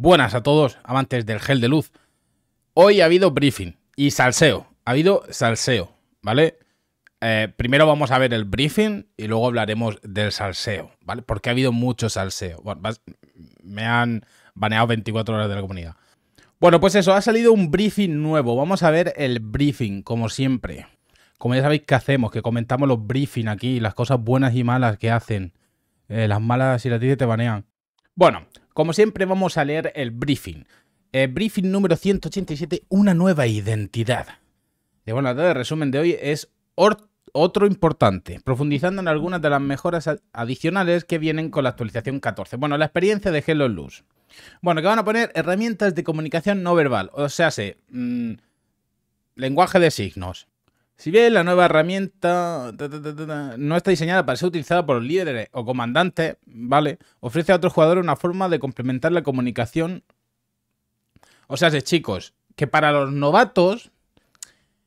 Buenas a todos, amantes del gel de luz. Hoy ha habido briefing y salseo. Ha habido salseo, ¿vale? Eh, primero vamos a ver el briefing y luego hablaremos del salseo, ¿vale? Porque ha habido mucho salseo. Bueno, me han baneado 24 horas de la comunidad. Bueno, pues eso, ha salido un briefing nuevo. Vamos a ver el briefing, como siempre. Como ya sabéis que hacemos, que comentamos los briefings aquí, las cosas buenas y malas que hacen. Eh, las malas, si las dices, te banean. Bueno, como siempre vamos a leer el briefing. El eh, briefing número 187, una nueva identidad. De bueno, el resumen de hoy es otro importante, profundizando en algunas de las mejoras adicionales que vienen con la actualización 14. Bueno, la experiencia de Hello Luz. Bueno, que van a poner herramientas de comunicación no verbal, o sea, mm, lenguaje de signos, si bien la nueva herramienta no está diseñada para ser utilizada por líderes o comandantes, ¿vale? Ofrece a otros jugadores una forma de complementar la comunicación. O sea, chicos, que para los novatos,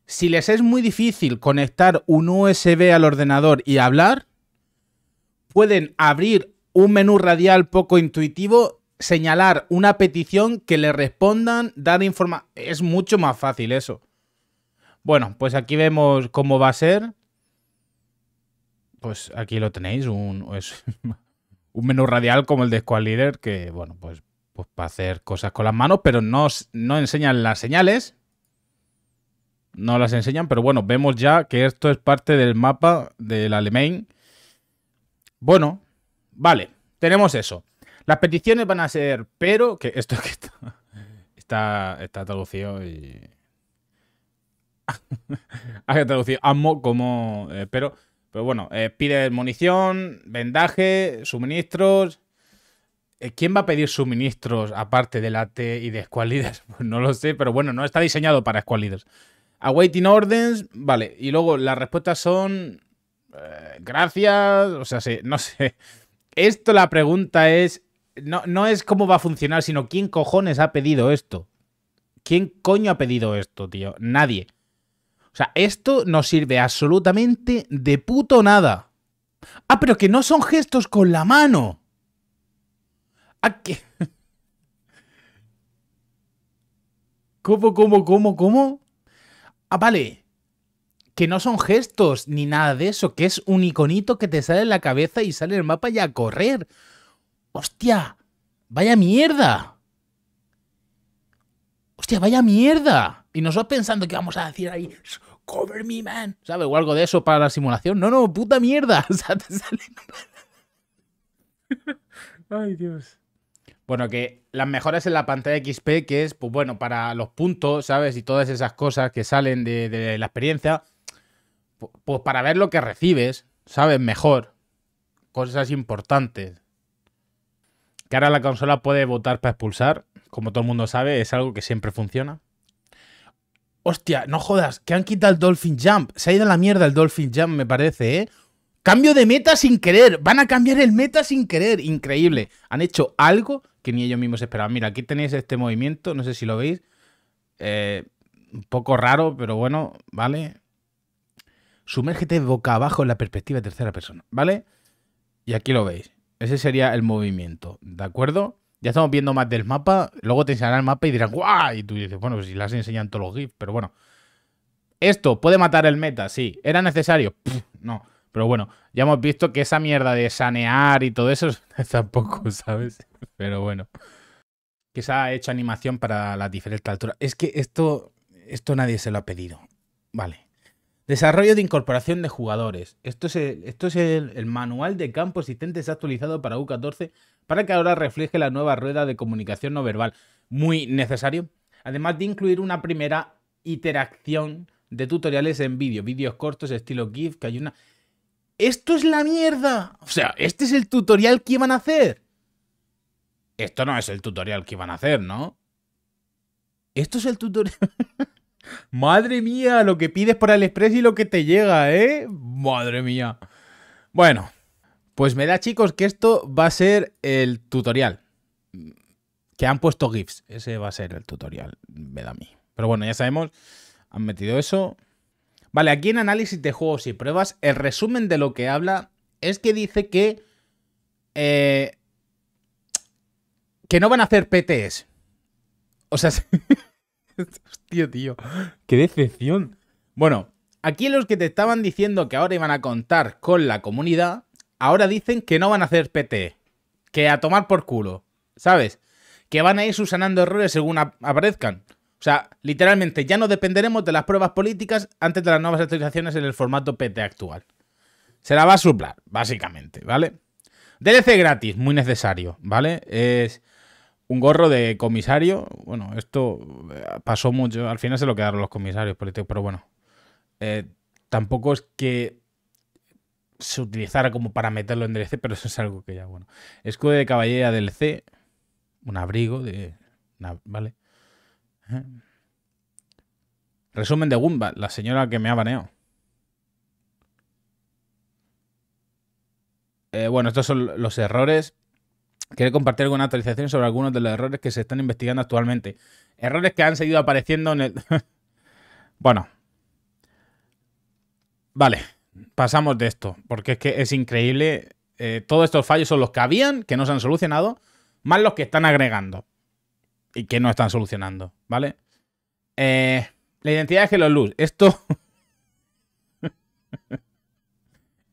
si les es muy difícil conectar un USB al ordenador y hablar, pueden abrir un menú radial poco intuitivo, señalar una petición que le respondan, dar información. Es mucho más fácil eso. Bueno, pues aquí vemos cómo va a ser. Pues aquí lo tenéis, un, menú radial como el de Squad Leader, que bueno, pues, pues para hacer cosas con las manos, pero no, enseñan las señales. No las enseñan, pero bueno, vemos ya que esto es parte del mapa del Alemán. Bueno, vale, tenemos eso. Las peticiones van a ser, pero, que esto está, está, está traducido y hay que traducir ammo como... Eh, pero, pero bueno, eh, pide munición, vendaje, suministros... Eh, ¿Quién va a pedir suministros aparte del AT y de Squad Pues no lo sé, pero bueno, no está diseñado para Squad Awaiting orders, vale. Y luego las respuestas son... gracias, o sea, sí, no sé. Esto la pregunta es... No, no es cómo va a funcionar, sino quién cojones ha pedido esto. ¿Quién coño ha pedido esto, tío? Nadie. O sea, esto no sirve absolutamente de puto nada. Ah, pero que no son gestos con la mano. ¿A ah, qué? ¿Cómo, cómo, cómo, cómo? Ah, vale. Que no son gestos ni nada de eso, que es un iconito que te sale en la cabeza y sale el mapa y a correr. ¡Hostia! ¡Vaya mierda! ¡Hostia, vaya mierda! Y nosotros pensando que vamos a decir ahí, cover me, man, ¿sabes? O algo de eso para la simulación. No, no, puta mierda. O sea, te sale... Ay, Dios. Bueno, que las mejoras en la pantalla XP, que es, pues bueno, para los puntos, ¿sabes? Y todas esas cosas que salen de la experiencia, pues para ver lo que recibes, ¿sabes? Mejor. Cosas importantes. Que ahora la consola puede votar para expulsar, como todo el mundo sabe, es algo que siempre funciona. Hostia, no jodas, que han quitado el Dolphin Jump. Se ha ido a la mierda el Dolphin Jump, me parece, ¿eh? Cambio de meta sin querer. Van a cambiar el meta sin querer. Increíble. Han hecho algo que ni ellos mismos esperaban. Mira, aquí tenéis este movimiento. No sé si lo veis. Eh, un poco raro, pero bueno, ¿vale? Sumérgete boca abajo en la perspectiva de tercera persona, ¿vale? Y aquí lo veis. Ese sería el movimiento, ¿de acuerdo? ya estamos viendo más del mapa, luego te enseñarán el mapa y dirán, ¡guau! Y tú dices, bueno, pues si las enseñan todos los GIFs, pero bueno. Esto puede matar el meta, sí. ¿Era necesario? no. Pero bueno, ya hemos visto que esa mierda de sanear y todo eso tampoco, ¿sabes? Pero bueno. Que se ha hecho animación para las diferente altura. Es que esto, esto nadie se lo ha pedido. Vale. Desarrollo de incorporación de jugadores. Esto es, el, manual de campo existente actualizado para U14 para que ahora refleje la nueva rueda de comunicación no verbal. Muy necesario. Además de incluir una primera interacción de tutoriales en vídeo, vídeos cortos estilo GIF, que hay una... ¡Esto es la mierda! O sea, este es el tutorial que iban a hacer. Esto no es el tutorial que iban a hacer, ¿no? Esto es el tutorial... Madre mía, lo que pides por Aliexpress y lo que te llega, ¿eh? Madre mía. Bueno, pues me da chicos que esto va a ser el tutorial. Que han puesto GIFs. Ese va a ser el tutorial, me da a mí. Pero bueno, ya sabemos, han metido eso. Vale, aquí en análisis de juegos y pruebas, el resumen de lo que habla es que dice que... Eh, que no van a hacer PTs. O sea, Hostia, tío. Qué decepción. Bueno, aquí los que te estaban diciendo que ahora iban a contar con la comunidad, ahora dicen que no van a hacer PT. E, que a tomar por culo. ¿Sabes? Que van a ir subsanando errores según aparezcan. O sea, literalmente ya no dependeremos de las pruebas políticas antes de las nuevas actualizaciones en el formato PT e actual. Se la va a suplar, básicamente, ¿vale? DLC gratis, muy necesario, ¿vale? Es un gorro de comisario. Bueno, esto eh, pasó mucho. Al final se lo quedaron los comisarios políticos, pero bueno. Eh, tampoco es que se utilizara como para meterlo en DLC, pero eso es algo que ya, bueno. Escudo de caballera c Un abrigo de. vale. Resumen de Gumba, la señora que me ha baneado. Eh, bueno, estos son los errores Quiero compartir alguna actualización sobre algunos de los errores que se están investigando actualmente. Errores que han seguido apareciendo en el... bueno. Vale, pasamos de esto, porque es que es increíble. Eh, todos estos fallos son los que habían, que no se han solucionado, más los que están agregando y que no están solucionando, ¿vale? Eh, la identidad de Luz. Esto...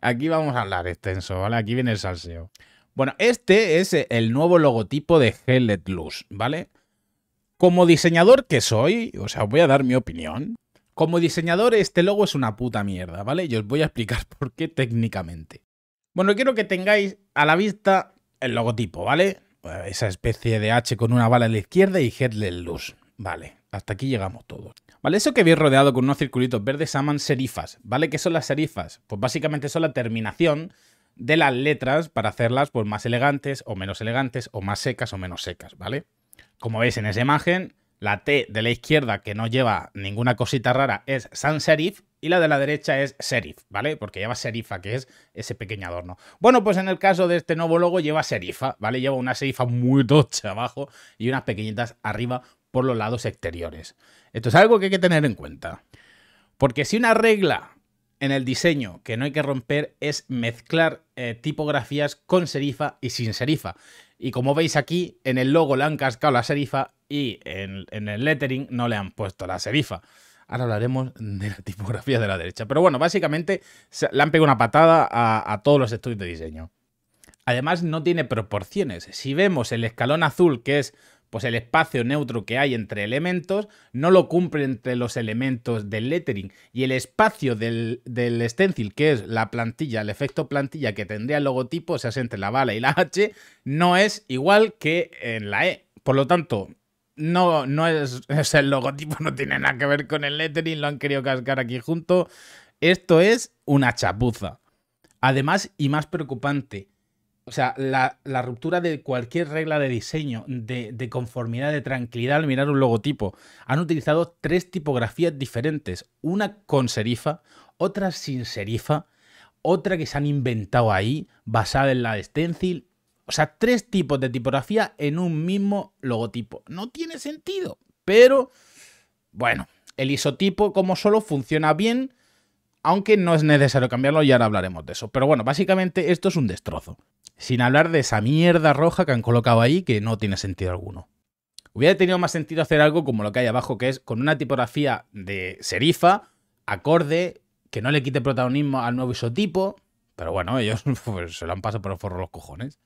Aquí vamos a hablar extenso, ¿vale? Aquí viene el salseo. Bueno, este es eh, el nuevo logotipo de Hellet Luz, ¿vale? Como diseñador que soy, o sea, os voy a dar mi opinión. Como diseñador, este logo es una puta mierda, ¿vale? Y os voy a explicar por qué técnicamente. Bueno, quiero que tengáis a la vista el logotipo, ¿vale? Eh, esa especie de H con una bala a la izquierda y Headless Luz, ¿vale? Hasta aquí llegamos todos. ¿Vale? Eso que habéis rodeado con unos circulitos verdes se llaman serifas, ¿vale? ¿Qué son las serifas? Pues básicamente son la terminación de las letras para hacerlas pues, más elegantes o menos elegantes o más secas o menos secas, ¿vale? Como veis en esa imagen, la T de la izquierda que no lleva ninguna cosita rara es sans serif y la de la derecha es serif, ¿vale? Porque lleva serifa, que es ese pequeño adorno. Bueno, pues en el caso de este nuevo logo lleva serifa, ¿vale? Lleva una serifa muy tocha abajo y unas pequeñitas arriba por los lados exteriores. Esto es algo que hay que tener en cuenta. Porque si una regla en el diseño que no hay que romper es mezclar eh, tipografías con serifa y sin serifa. Y como veis aquí, en el logo le han cascado la serifa y en, el lettering no le han puesto la serifa. Ahora hablaremos de la tipografía de la derecha. Pero bueno, básicamente le han pegado una patada a todos los estudios de diseño. Además, no tiene proporciones. Si vemos el escalón azul, que es pues el espacio neutro que hay entre elementos no lo cumple entre los elementos del lettering y el espacio del, stencil, que es la plantilla, el efecto plantilla que tendría el logotipo, o sea, es entre la bala y la H, no es igual que en la E. Por lo tanto, no, no es, el logotipo no tiene nada que ver con el lettering, lo han querido cascar aquí junto. Esto es una chapuza. Además, y más preocupante, o sea, la, ruptura de cualquier regla de diseño, de, de, conformidad, de tranquilidad al mirar un logotipo. Han utilizado tres tipografías diferentes, una con serifa, otra sin serifa, otra que se han inventado ahí, basada en la de stencil. O sea, tres tipos de tipografía en un mismo logotipo. No tiene sentido, pero bueno, el isotipo como solo funciona bien aunque no es necesario cambiarlo y ahora hablaremos de eso. Pero bueno, básicamente esto es un destrozo. Sin hablar de esa mierda roja que han colocado ahí que no tiene sentido alguno. Hubiera tenido más sentido hacer algo como lo que hay abajo, que es con una tipografía de serifa, acorde, que no le quite protagonismo al nuevo isotipo. Pero bueno, ellos pues, se lo han pasado por el forro los cojones.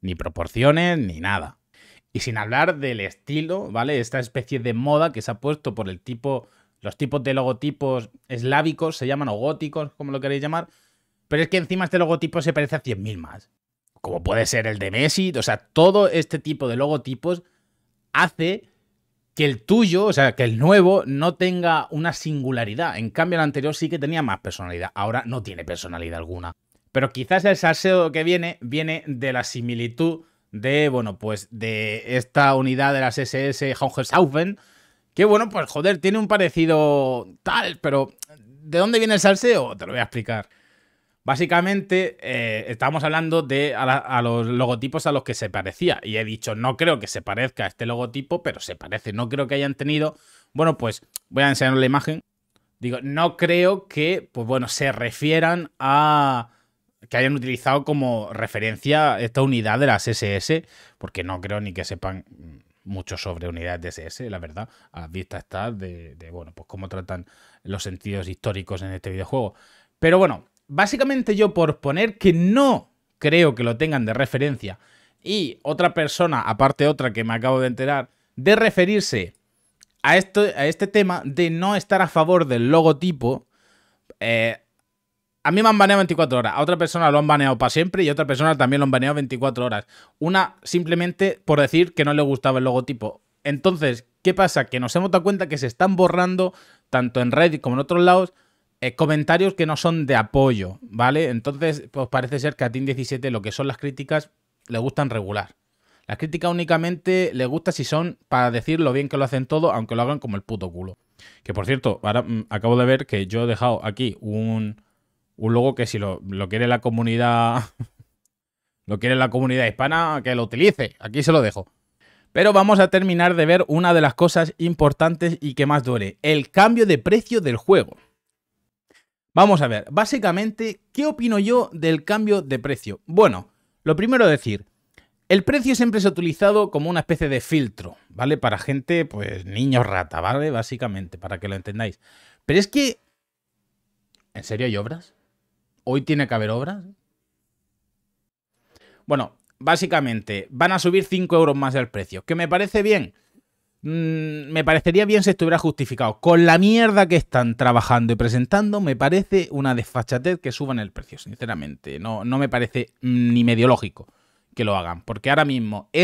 Ni proporciones, ni nada. Y sin hablar del estilo, ¿vale? Esta especie de moda que se ha puesto por el tipo los tipos de logotipos eslávicos, se llaman, o góticos, como lo queréis llamar. Pero es que encima este logotipo se parece a 100.000 más. Como puede ser el de Messi, o sea, todo este tipo de logotipos hace que el tuyo, o sea, que el nuevo no tenga una singularidad. En cambio, el anterior sí que tenía más personalidad. Ahora no tiene personalidad alguna. Pero quizás el salseo que viene viene de la similitud de, bueno, pues de esta unidad de las SS Hohenstaufen, que bueno, pues joder, tiene un parecido tal, pero ¿de dónde viene el salseo? Te lo voy a explicar. Básicamente, eh, estamos estábamos hablando de a, los logotipos a los que se parecía. Y he dicho, no creo que se parezca a este logotipo, pero se parece. No creo que hayan tenido. Bueno, pues voy a enseñar la imagen. Digo, no creo que, pues bueno, se refieran a. que hayan utilizado como referencia esta unidad de las SS, porque no creo ni que sepan mucho sobre unidades de SS, la verdad, a vista está de, bueno, pues cómo tratan los sentidos históricos en este videojuego. Pero bueno, básicamente yo por poner que no creo que lo tengan de referencia y otra persona, aparte otra que me acabo de enterar, de referirse a, esto, a este tema de no estar a favor del logotipo, eh, a mí me han baneado 24 horas, a otra persona lo han baneado para siempre y a otra persona también lo han baneado 24 horas. Una simplemente por decir que no le gustaba el logotipo. Entonces, ¿qué pasa? Que nos hemos dado cuenta que se están borrando, tanto en Reddit como en otros lados, eh, comentarios que no son de apoyo, ¿vale? Entonces, pues parece ser que a Team 17 lo que son las críticas le gustan regular. Las críticas únicamente le gusta si son para decir lo bien que lo hacen todo, aunque lo hagan como el puto culo. Que por cierto, ahora mm, acabo de ver que yo he dejado aquí un, un logo que si lo, quiere la comunidad. lo quiere la comunidad hispana, que lo utilice. Aquí se lo dejo. Pero vamos a terminar de ver una de las cosas importantes y que más duele, el cambio de precio del juego. Vamos a ver, básicamente, ¿qué opino yo del cambio de precio? Bueno, lo primero decir, el precio siempre se ha utilizado como una especie de filtro, ¿vale? Para gente, pues niño rata, ¿vale? Básicamente, para que lo entendáis. Pero es que... ¿En serio hay obras? ¿Hoy tiene que haber obras? Bueno, básicamente van a subir 5 euros más el precio, que me parece bien. Mm, me parecería bien si estuviera justificado. Con la mierda que están trabajando y presentando, me parece una desfachatez que suban el precio, sinceramente. No, no me parece mm, ni medio lógico que lo hagan, porque ahora mismo e,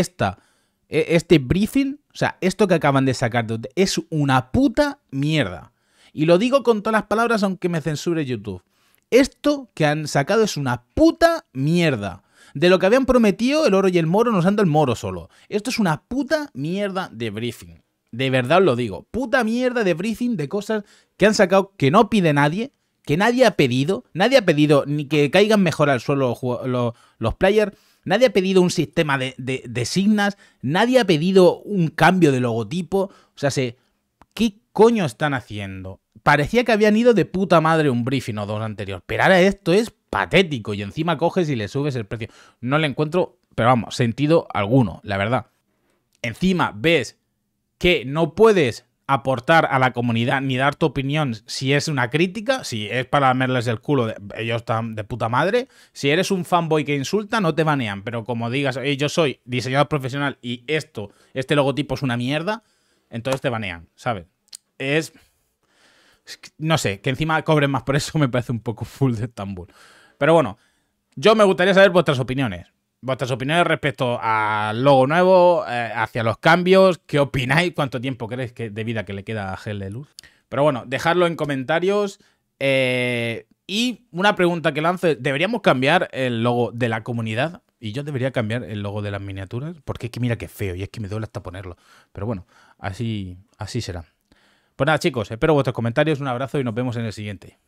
este briefing, o sea, esto que acaban de sacar de, e es una puta mierda. Y lo digo con todas las palabras, aunque me censure YouTube. Esto que han sacado es una puta mierda. De lo que habían prometido el oro y el moro nos han dado el moro solo. Esto es una puta mierda de briefing. De verdad os lo digo. Puta mierda de briefing de cosas que han sacado que no pide nadie, que nadie ha pedido. Nadie ha pedido ni que caigan mejor al suelo los, players. Nadie ha pedido un sistema de, signas. Nadie ha pedido un cambio de logotipo. O sea, sé ¿qué coño están haciendo? parecía que habían ido de puta madre un briefing o dos anteriores, pero ahora esto es patético y encima coges y le subes el precio. No le encuentro, pero vamos, sentido alguno, la verdad. Encima ves que no puedes aportar a la comunidad ni dar tu opinión si es una crítica, si es para merles el culo, ellos están de puta madre. Si eres un fanboy que insulta, no te banean, pero como digas, yo soy diseñador profesional y esto, este logotipo es una mierda, entonces te banean, ¿sabes? Es no sé, que encima cobren más por eso me parece un poco full de Estambul. Pero bueno, yo me gustaría saber vuestras opiniones. Vuestras opiniones respecto al logo nuevo, eh, hacia los cambios, qué opináis, cuánto tiempo creéis que, de vida que le queda a Gel de Luz. Pero bueno, dejadlo en comentarios. Eh, y una pregunta que lance, ¿deberíamos cambiar el logo de la comunidad? Y yo debería cambiar el logo de las miniaturas, porque es que mira qué feo y es que me duele hasta ponerlo. Pero bueno, así, así será. Pues nada, chicos, espero vuestros comentarios. Un abrazo y nos vemos en el siguiente.